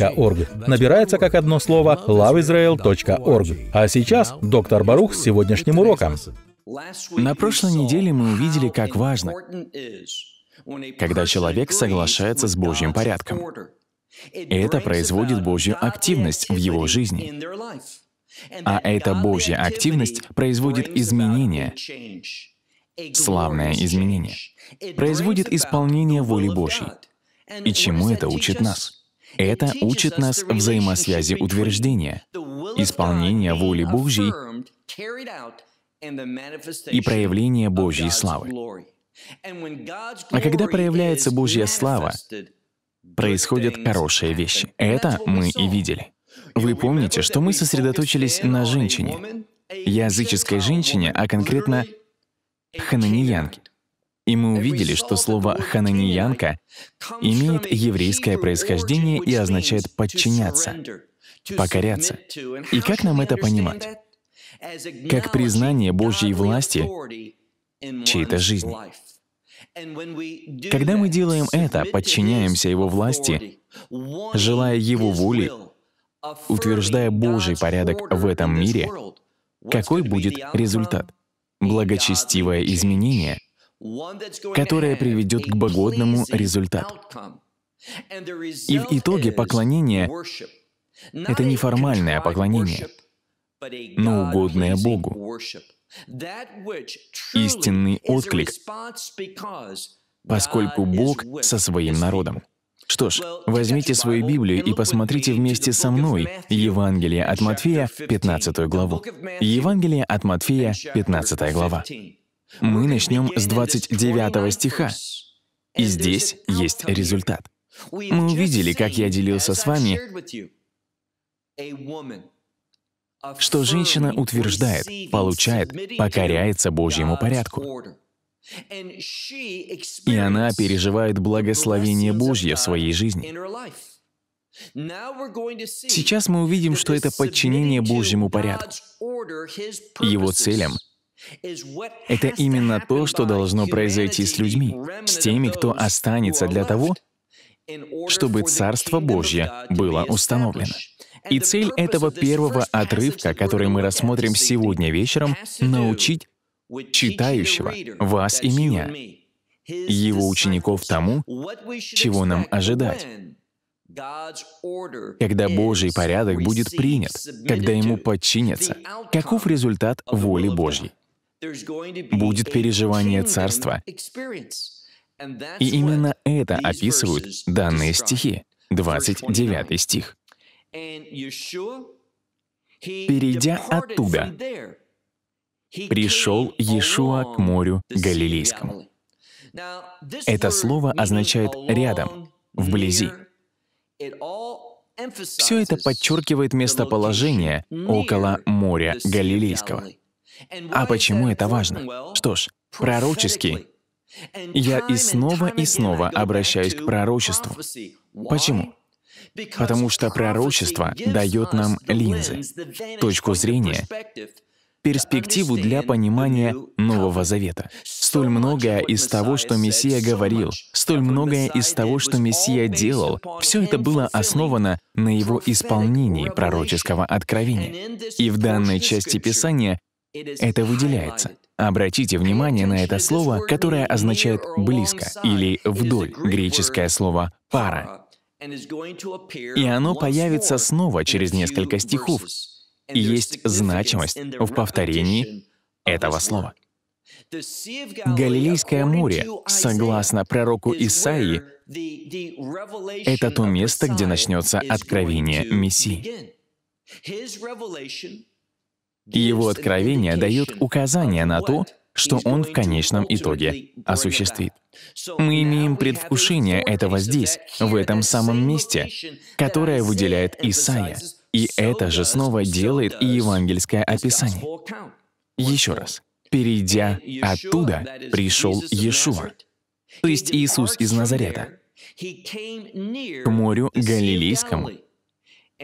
lavisrael.org. Набирается как одно слово loveisrael.org. А сейчас доктор Барух с сегодняшним уроком. На прошлой неделе мы увидели, как важно, когда человек соглашается с Божьим порядком. Это производит Божью активность в его жизни. А эта Божья активность производит изменения, славное изменение, производит исполнение воли Божьей. И чему это учит нас? Это учит нас взаимосвязи утверждения, исполнения воли Божьей и проявления Божьей славы. А когда проявляется Божья слава, происходят хорошие вещи. Это мы и видели. Вы помните, что мы сосредоточились на женщине, языческой женщине, а конкретно хананиянке. И мы увидели, что слово «хананиянка» имеет еврейское происхождение и означает «подчиняться», «покоряться». И как нам это понимать? Как признание Божьей власти чьей-то жизни. Когда мы делаем это, подчиняемся Его власти, желая Его воли, утверждая Божий порядок в этом мире, какой будет результат? Благочестивое изменение, которое приведет к богодному результату. И в итоге поклонение — это не формальное поклонение, но угодное Богу, истинный отклик, поскольку Бог со своим народом. Что ж, возьмите свою Библию и посмотрите вместе со мной Евангелие от Матфея, 15 главу. Евангелие от Матфея, 15 глава. Мы начнем с 29 стиха. И здесь есть результат. Мы увидели, как я делился с вами, что женщина утверждает, получает, покоряется Божьему порядку. И она переживает благословение Божье в своей жизни. Сейчас мы увидим, что это подчинение Божьему порядку, его целям это именно то, что должно произойти с людьми, с теми, кто останется для того, чтобы Царство Божье было установлено. И цель этого первого отрывка, который мы рассмотрим сегодня вечером, — научить читающего, вас и меня, его учеников тому, чего нам ожидать. Когда Божий порядок будет принят, когда ему подчинятся, каков результат воли Божьей? будет переживание царства. И именно это описывают данные стихи, 29 стих. «Перейдя оттуда, пришел Иешуа к морю Галилейскому». Это слово означает «рядом», «вблизи». Все это подчеркивает местоположение около моря Галилейского — а почему это важно? Что ж, пророческий. Я и снова и снова обращаюсь к пророчеству. Почему? Потому что пророчество дает нам линзы, точку зрения, перспективу для понимания Нового Завета. Столь многое из того, что Мессия говорил, столь многое из того, что Мессия делал, все это было основано на его исполнении пророческого откровения. И в данной части Писания это выделяется. Обратите внимание на это слово, которое означает «близко» или «вдоль», греческое слово uh, «пара». И оно появится снова через несколько стихов. И есть значимость в повторении этого слова. Галилейское море, согласно пророку Исаии, это то место, где начнется откровение Мессии. И его откровения дают указания на то, что он в конечном итоге осуществит. Мы имеем предвкушение этого здесь, в этом самом месте, которое выделяет Исаия. И это же снова делает и евангельское описание. Еще раз. «Перейдя оттуда, пришел Иешуа», то есть Иисус из Назарета, к морю Галилейскому,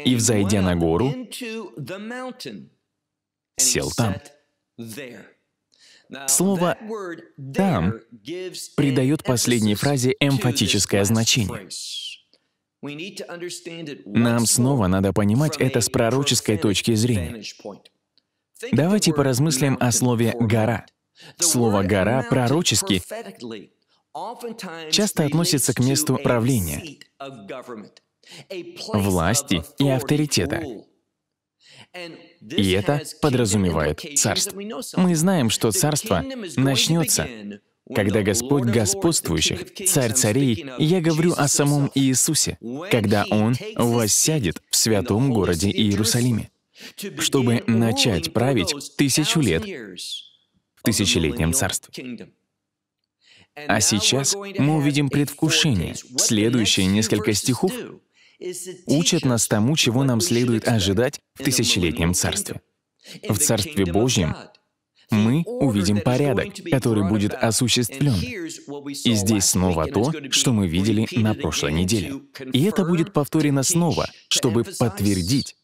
и, взойдя на гору, сел там. Слово «там» придает последней фразе эмфатическое значение. Нам снова надо понимать это с пророческой точки зрения. Давайте поразмыслим о слове «гора». Слово «гора» пророчески часто относится к месту правления, власти и авторитета, и это подразумевает царство. Мы знаем, что царство начнется, когда Господь господствующих, царь царей, я говорю о самом Иисусе, когда Он воссядет в святом городе Иерусалиме, чтобы начать править тысячу лет в тысячелетнем царстве. А сейчас мы увидим предвкушение. Следующие несколько стихов учат нас тому, чего нам следует ожидать в тысячелетнем царстве. В Царстве Божьем мы увидим порядок, который будет осуществлен. И здесь снова то, что мы видели на прошлой неделе. И это будет повторено снова, чтобы подтвердить,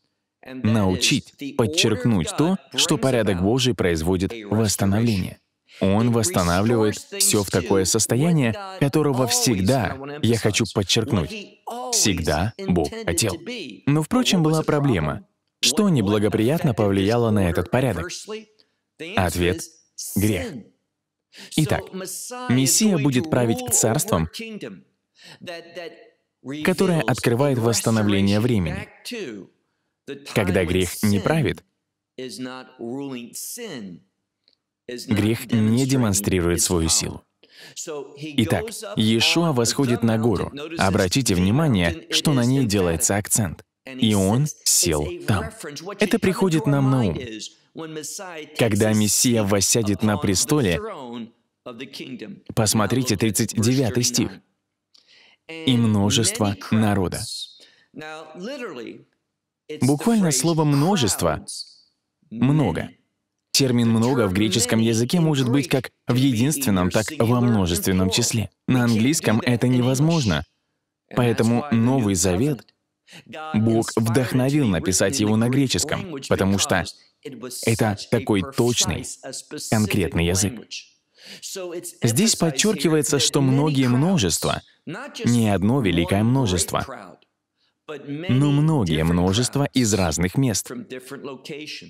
научить, подчеркнуть то, что порядок Божий производит восстановление. Он восстанавливает все в такое состояние, которого всегда, я хочу подчеркнуть, всегда Бог хотел. Но, впрочем, была проблема. Что неблагоприятно повлияло на этот порядок? Ответ — грех. Итак, Мессия будет править царством, которое открывает восстановление времени. Когда грех не правит, Грех не демонстрирует свою силу. Итак, Иешуа восходит на гору. Обратите внимание, что на ней делается акцент. И он сел там. Это приходит нам на ум. Когда Мессия воссядет на престоле, посмотрите 39 стих, «и множество народа». Буквально слово «множество» — «много». Термин «много» в греческом языке может быть как в единственном, так и во множественном числе. На английском это невозможно. Поэтому Новый Завет Бог вдохновил написать его на греческом, потому что это такой точный, конкретный язык. Здесь подчеркивается, что многие множества, не одно великое множество но ну, многие множество из разных мест.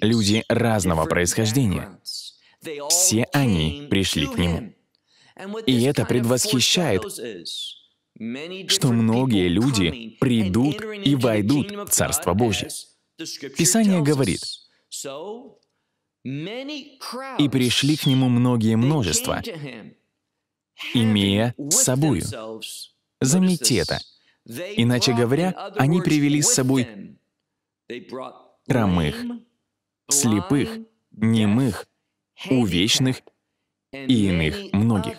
Люди разного происхождения. Все они пришли к нему. И это предвосхищает, что многие люди придут и войдут в Царство Божье. Писание говорит, «И пришли к нему многие множества, имея с собою». Заметьте это — Иначе говоря, они привели с собой хромых, слепых, немых, увечных и иных многих.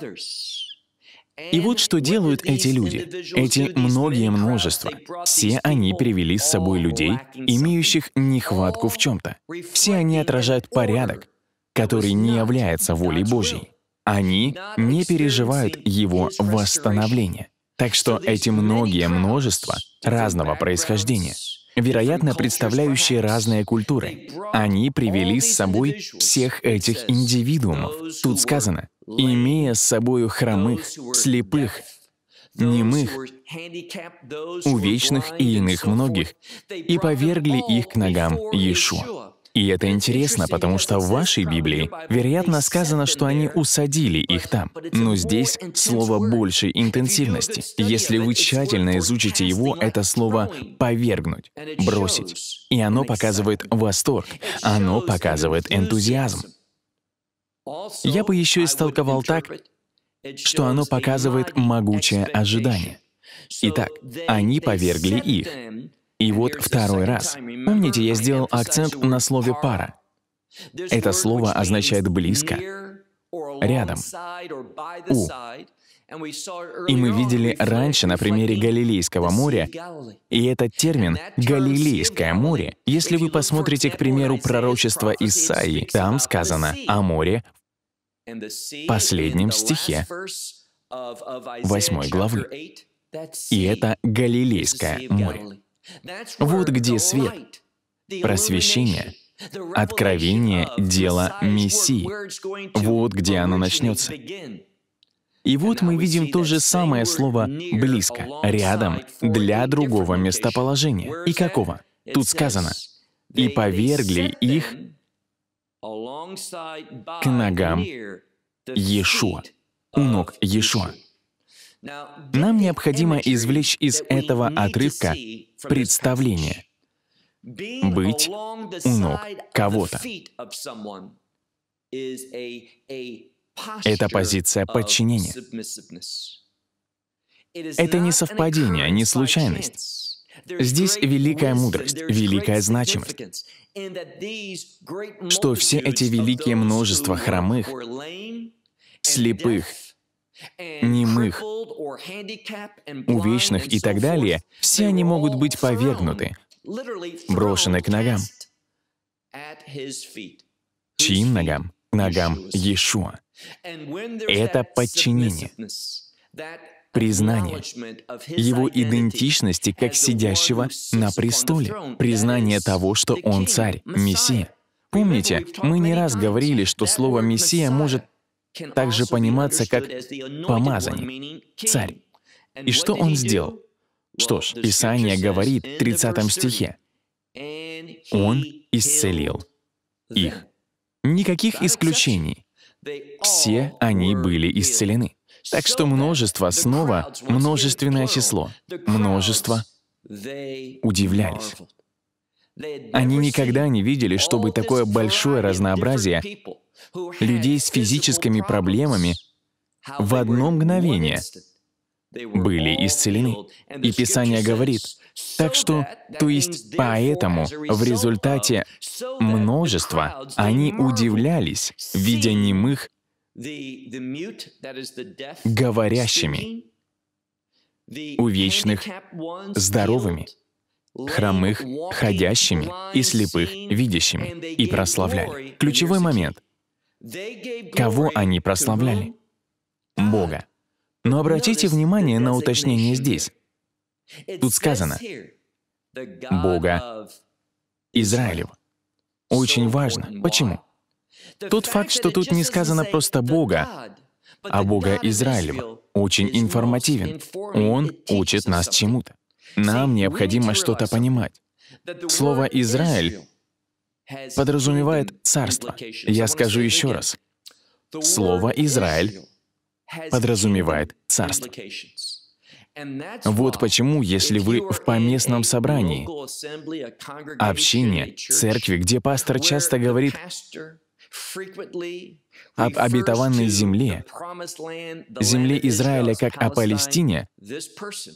И вот что делают эти люди, эти многие множества. Все они привели с собой людей, имеющих нехватку в чем-то. Все они отражают порядок, который не является волей Божьей. Они не переживают его восстановление. Так что эти многие множества разного происхождения, вероятно, представляющие разные культуры, они привели с собой всех этих индивидуумов. Тут сказано, имея с собою хромых, слепых, немых, увечных и иных многих, и повергли их к ногам Иешуа. И это интересно, потому что в вашей Библии, вероятно, сказано, что они усадили их там. Но здесь слово большей интенсивности. Если вы тщательно изучите его, это слово «повергнуть», «бросить». И оно показывает восторг, оно показывает энтузиазм. Я бы еще истолковал так, что оно показывает могучее ожидание. Итак, они повергли их. И вот второй раз. Помните, я сделал акцент на слове «пара». Это слово означает «близко», «рядом», «у». И мы видели раньше на примере Галилейского моря, и этот термин «Галилейское море», если вы посмотрите, к примеру, пророчество Исаии, там сказано о море в последнем стихе восьмой главы. И это Галилейское море. Вот где свет, просвещение, откровение дела Мессии. Вот где оно начнется. И вот мы видим то же самое слово «близко», «рядом», «для другого местоположения». И какого? Тут сказано, «И повергли их к ногам Иешуа, у ног Иешуа». Нам необходимо извлечь из этого отрывка представление — быть у ног кого-то. Это позиция подчинения. Это не совпадение, не случайность. Здесь великая мудрость, великая значимость, что все эти великие множества хромых, слепых немых, увечных и так далее, все они могут быть повергнуты, брошены к ногам. Чьим ногам? Ногам Иешуа. Это подчинение, признание его идентичности как сидящего на престоле, признание того, что он царь, мессия. Помните, мы не раз говорили, что слово «мессия» может также пониматься как помазанный царь. И что он сделал? Что ж, Писание говорит в 30 стихе, «Он исцелил их». Никаких исключений. Все они были исцелены. Так что множество снова множественное число. Множество удивлялись. Они никогда не видели, чтобы такое большое разнообразие людей с физическими проблемами в одно мгновение были исцелены. И Писание говорит, так что, то есть поэтому, в результате множества они удивлялись, видя немых говорящими, увечных здоровыми, хромых ходящими и слепых видящими, и прославляли. Ключевой момент Кого они прославляли? Бога. Но обратите внимание на уточнение здесь. Тут сказано «Бога Израилев». Очень важно. Почему? Тот факт, что тут не сказано просто «Бога», а Бога Израилев, очень информативен. Он учит нас чему-то. Нам необходимо что-то понимать. Слово «Израиль» подразумевает царство. Я скажу еще раз. Слово «Израиль» подразумевает царство. Вот почему, если вы в поместном собрании, общине, церкви, где пастор часто говорит об обетованной земле, земле Израиля как о Палестине,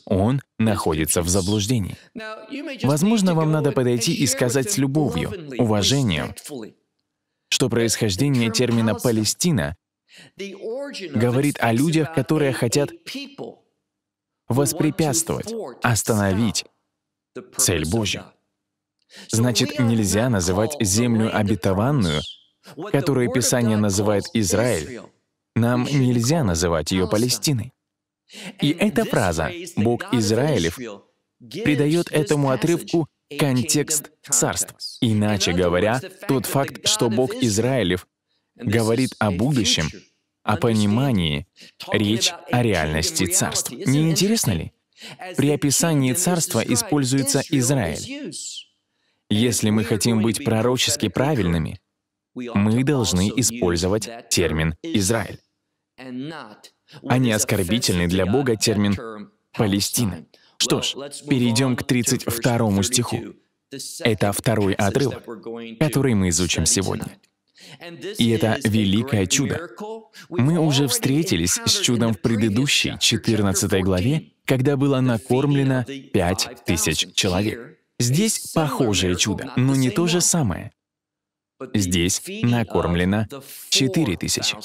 он находится в заблуждении. Возможно, вам надо подойти и сказать с любовью, уважением, что происхождение термина «Палестина» говорит о людях, которые хотят воспрепятствовать, остановить цель Божью. Значит, нельзя называть землю обетованную — которую Писание называет Израиль, нам нельзя называть ее Палестиной. И эта фраза «Бог Израилев» придает этому отрывку контекст царств. Иначе говоря, тот факт, что Бог Израилев говорит о будущем, о понимании, речь о реальности царств. Не интересно ли? При описании царства используется Израиль. Если мы хотим быть пророчески правильными, мы должны использовать термин «Израиль», а не оскорбительный для Бога термин «Палестина». Что ж, перейдем к 32 стиху. Это второй отрывок, который мы изучим сегодня. И это великое чудо. Мы уже встретились с чудом в предыдущей 14 главе, когда было накормлено 5 тысяч человек. Здесь похожее чудо, но не то же самое. Здесь накормлено 4000.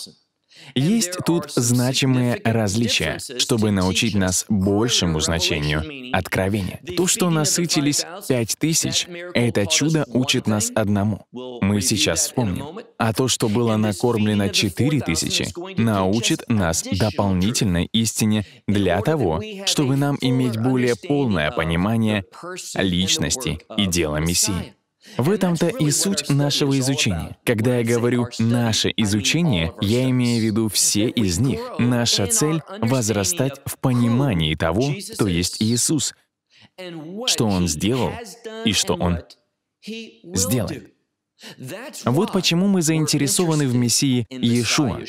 Есть тут значимые различия, чтобы научить нас большему значению откровения. То, что насытились пять тысяч, это чудо учит нас одному. Мы сейчас вспомним. А то, что было накормлено четыре тысячи, научит нас дополнительной истине для того, чтобы нам иметь более полное понимание личности и дела Мессии. В этом-то и суть нашего изучения. Когда я говорю «наше изучение», я имею в виду все из них. Наша цель — возрастать в понимании того, кто есть Иисус, что Он сделал и что Он сделает. Вот почему мы заинтересованы в Мессии Иешуа,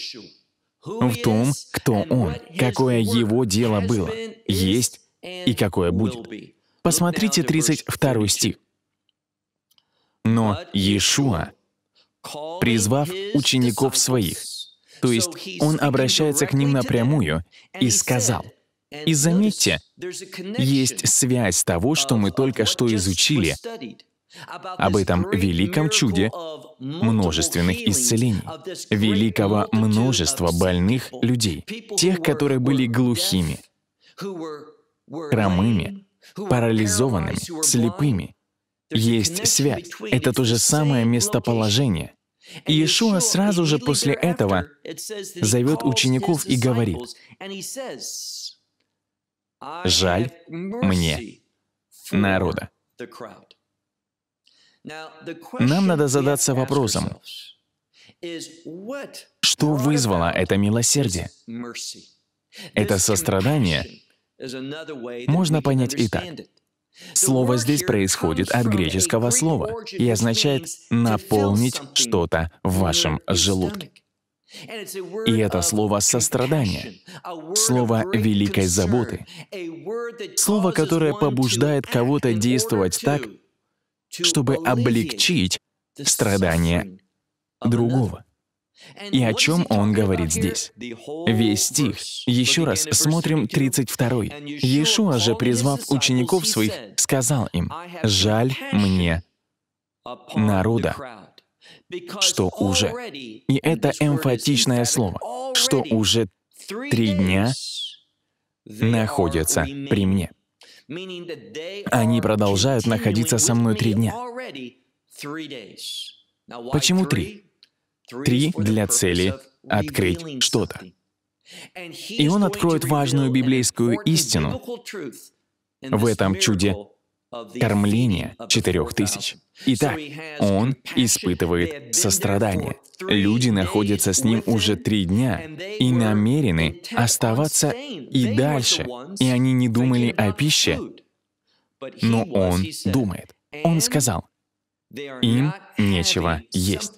в том, кто Он, какое Его дело было, есть и какое будет. Посмотрите 32 стих но Иешуа, призвав учеников своих, то есть он обращается к ним напрямую и сказал, и заметьте, есть связь того, что мы только что изучили, об этом великом чуде множественных исцелений, великого множества больных людей, тех, которые были глухими, хромыми, парализованными, слепыми, есть связь. Это то же самое местоположение. И Иешуа сразу же после этого зовет учеников и говорит, «Жаль мне народа». Нам надо задаться вопросом, что вызвало это милосердие? Это сострадание можно понять и так. Слово здесь происходит от греческого слова и означает «наполнить что-то в вашем желудке». И это слово сострадания, слово великой заботы, слово, которое побуждает кого-то действовать так, чтобы облегчить страдания другого. И о чем он говорит здесь? Весь стих. Еще раз смотрим 32. Иешуа же, призвав учеников своих, сказал им, «Жаль мне народа, что уже...» И это эмфатичное слово, «что уже три дня находятся при мне». Они продолжают находиться со мной три дня. Почему три? Три для цели открыть что-то. И он откроет важную библейскую истину в этом чуде кормления четырех тысяч. Итак, он испытывает сострадание. Люди находятся с ним уже три дня и намерены оставаться и дальше, и они не думали о пище, но он думает. Он сказал, им нечего есть.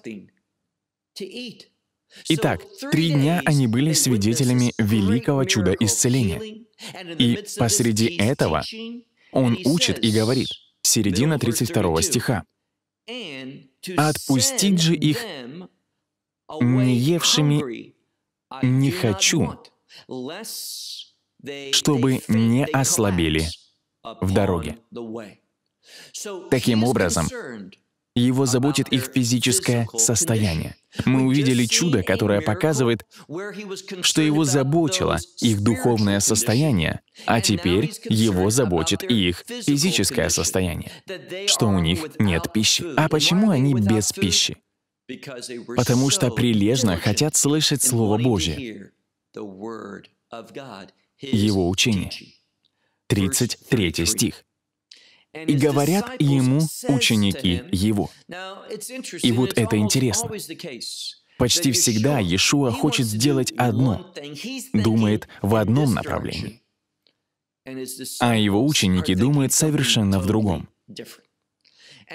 Итак, три дня они были свидетелями великого чуда исцеления. И посреди этого он учит и говорит, середина 32 стиха, «Отпустить же их не евшими не хочу, чтобы не ослабели в дороге». Таким образом, его заботит их физическое состояние. Мы увидели чудо, которое показывает, что его заботило их духовное состояние, а теперь его заботит и их физическое состояние, что у них нет пищи. А почему они без пищи? Потому что прилежно хотят слышать Слово Божье, Его учение. 33 стих. И говорят ему ученики его. И вот это интересно. Почти всегда Иешуа хочет сделать одно, думает в одном направлении, а его ученики думают совершенно в другом.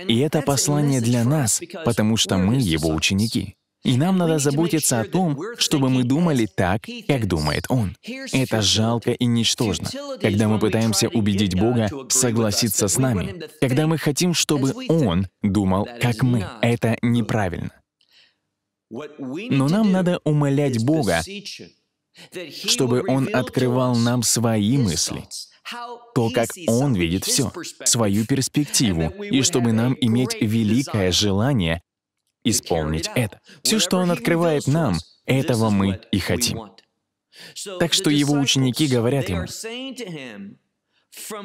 И это послание для нас, потому что мы его ученики. И нам надо заботиться о том, чтобы мы думали так, как думает Он. Это жалко и ничтожно, когда мы пытаемся убедить Бога согласиться с нами, когда мы хотим, чтобы Он думал, как мы. Это неправильно. Но нам надо умолять Бога, чтобы Он открывал нам свои мысли, то, как Он видит все, свою перспективу, и чтобы нам иметь великое желание исполнить это. Все, что Он открывает нам, этого мы и хотим. Так что Его ученики говорят Ему,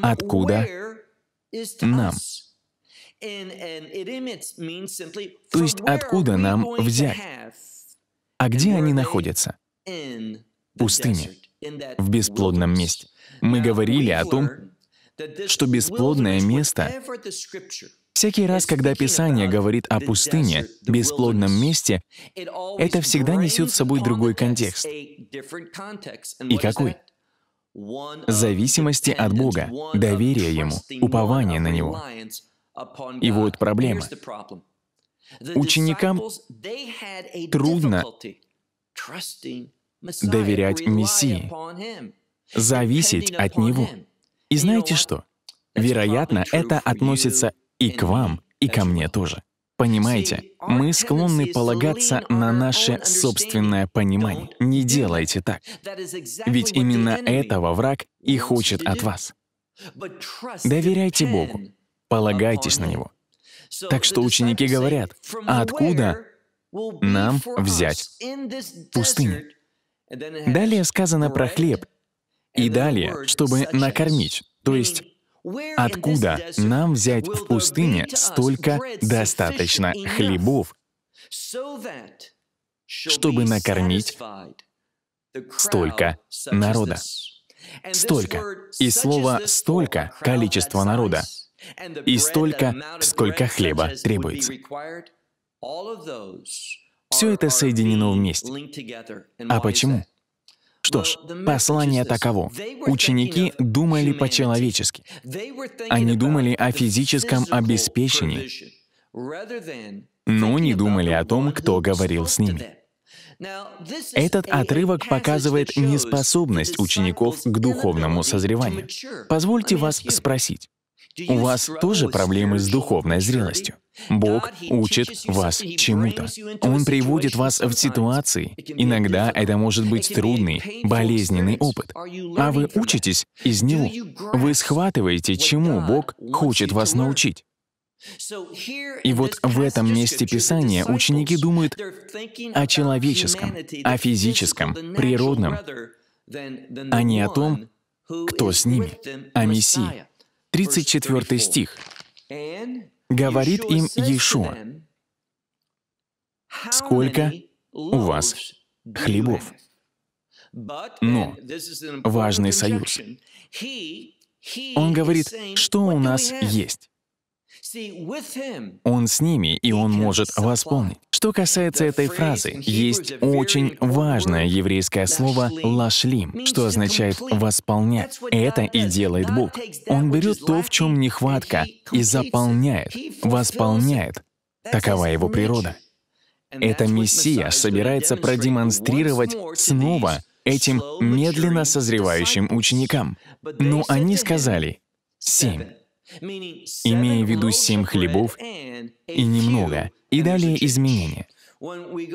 «Откуда нам?» То есть откуда нам взять? А где они находятся? В Пустыне, в бесплодном месте. Мы говорили о том, что бесплодное место Всякий раз, когда Писание говорит о пустыне, бесплодном месте, это всегда несет с собой другой контекст. И какой? Зависимости от Бога, доверия Ему, упования на Него. И вот проблема. Ученикам трудно доверять Мессии, зависеть от Него. И знаете что? Вероятно, это относится и к вам, и ко мне тоже. Понимаете, мы склонны полагаться на наше собственное понимание. Не делайте так. Ведь именно этого враг и хочет от вас. Доверяйте Богу, полагайтесь на Него. Так что ученики говорят, а откуда нам взять пустыню? Далее сказано про хлеб, и далее, чтобы накормить, то есть Откуда нам взять в пустыне столько достаточно хлебов, чтобы накормить столько народа? Столько. И слово «столько» — количество народа. И столько, сколько хлеба требуется. Все это соединено вместе. А почему? Что ж, послание таково. Ученики думали по-человечески. Они думали о физическом обеспечении, но не думали о том, кто говорил с ними. Этот отрывок показывает неспособность учеников к духовному созреванию. Позвольте вас спросить, у вас тоже проблемы с духовной зрелостью. Бог учит вас чему-то. Он приводит вас в ситуации. Иногда это может быть трудный, болезненный опыт. А вы учитесь из него. Вы схватываете, чему Бог хочет вас научить. И вот в этом месте Писания ученики думают о человеческом, о физическом, природном, а не о том, кто с ними, о Мессии. 34 стих. Говорит им Иешуа, «Сколько у вас хлебов?» Но важный союз. Он говорит, что у нас есть. Он с ними, и Он может восполнить. Что касается этой фразы, есть очень важное еврейское слово «лашлим», что означает «восполнять». Это и делает Бог. Он берет то, в чем нехватка, и заполняет, восполняет. Такова его природа. Это Мессия собирается продемонстрировать снова этим медленно созревающим ученикам. Но они сказали «семь» имея в виду семь хлебов и немного, и далее изменения.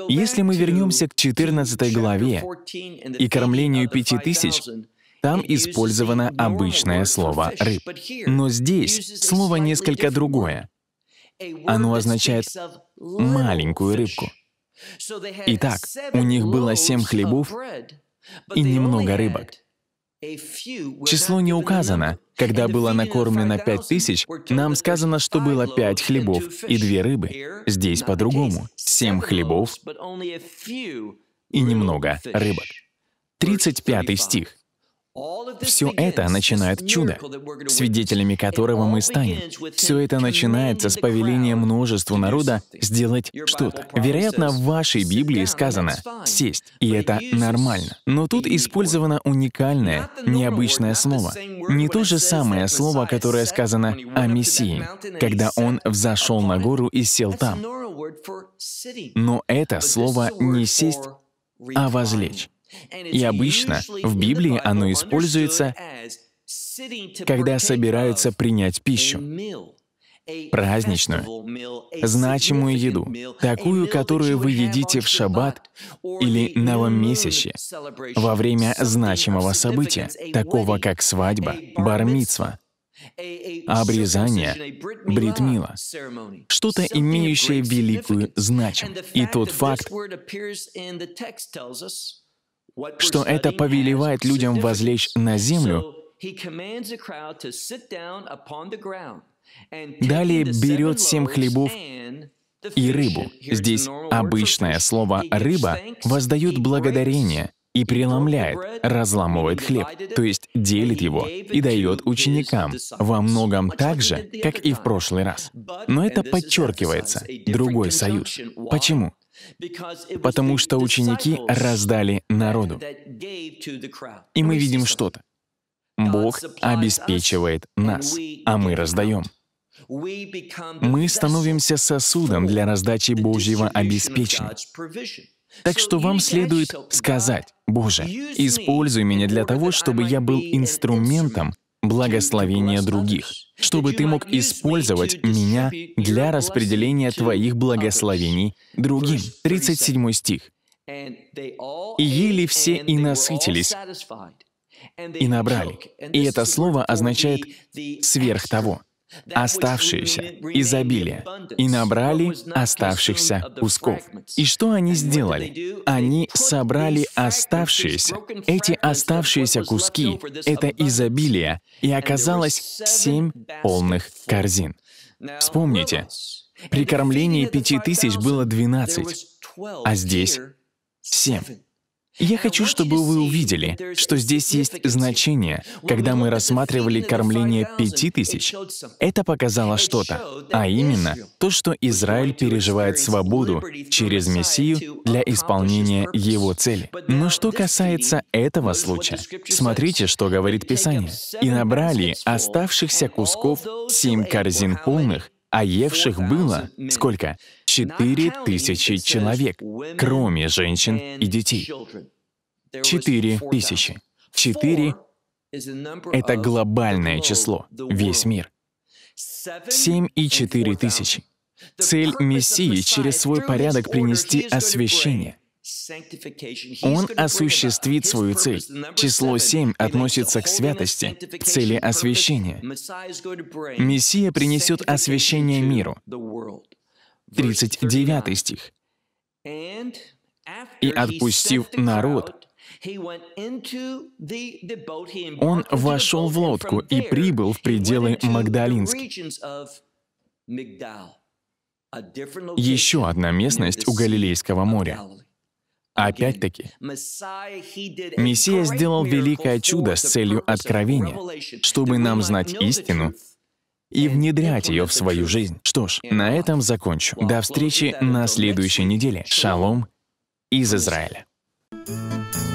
Если мы вернемся к 14 главе и кормлению пяти тысяч, там использовано обычное слово «рыб». Но здесь слово несколько другое. Оно означает «маленькую рыбку». Итак, у них было семь хлебов и немного рыбок. Число не указано. Когда было накормлено пять тысяч, нам сказано, что было пять хлебов и две рыбы. Здесь по-другому. Семь хлебов и немного рыбок. 35 стих. Все это начинает чудо, свидетелями которого мы станем. Все это начинается с повеления множеству народа сделать что-то. Вероятно, в вашей Библии сказано «сесть», и это нормально. Но тут использовано уникальное, необычное слово. Не то же самое слово, которое сказано о Мессии, когда он взошел на гору и сел там. Но это слово не «сесть», а «возлечь». И обычно в Библии оно используется, когда собираются принять пищу праздничную, значимую еду, такую, которую вы едите в шаббат или новомесячье, во время значимого события, такого как свадьба, бармитсва, обрезание, бритмила, что-то имеющее великую значимость. И тот факт, что это повелевает людям возлечь на землю, далее берет семь хлебов и рыбу. Здесь обычное слово «рыба» воздает благодарение и преломляет, разламывает хлеб, то есть делит его и дает ученикам, во многом так же, как и в прошлый раз. Но это подчеркивается, другой союз. Почему? потому что ученики раздали народу. И мы видим что-то. Бог обеспечивает нас, а мы раздаем. Мы становимся сосудом для раздачи Божьего обеспечения. Так что вам следует сказать, «Боже, используй меня для того, чтобы я был инструментом благословения других, чтобы ты мог использовать меня для распределения твоих благословений другим. 37 стих. «И ели все и насытились, и набрали». И это слово означает «сверх того» оставшиеся, изобилие, и набрали оставшихся кусков. И что они сделали? Они собрали оставшиеся. Эти оставшиеся куски — это изобилие, и оказалось семь полных корзин. Вспомните, при кормлении пяти тысяч было двенадцать а здесь — семь. Я хочу, чтобы вы увидели, что здесь есть значение. Когда мы рассматривали кормление пяти тысяч, это показало что-то, а именно то, что Израиль переживает свободу через Мессию для исполнения его цели. Но что касается этого случая, смотрите, что говорит Писание. «И набрали оставшихся кусков семь корзин полных, а евших было сколько? Четыре тысячи человек, кроме женщин и детей. Четыре тысячи. Четыре — это глобальное число, весь мир. Семь и четыре тысячи. Цель Мессии через свой порядок принести освящение — он осуществит свою цель. Число 7 относится к святости, к цели освящения. Мессия принесет освящение миру. 39 стих. «И отпустив народ, он вошел в лодку и прибыл в пределы Магдалинск. Еще одна местность у Галилейского моря. Опять-таки, Мессия сделал великое чудо с целью откровения, чтобы нам знать истину и внедрять ее в свою жизнь. Что ж, на этом закончу. До встречи на следующей неделе. Шалом из Израиля. thank you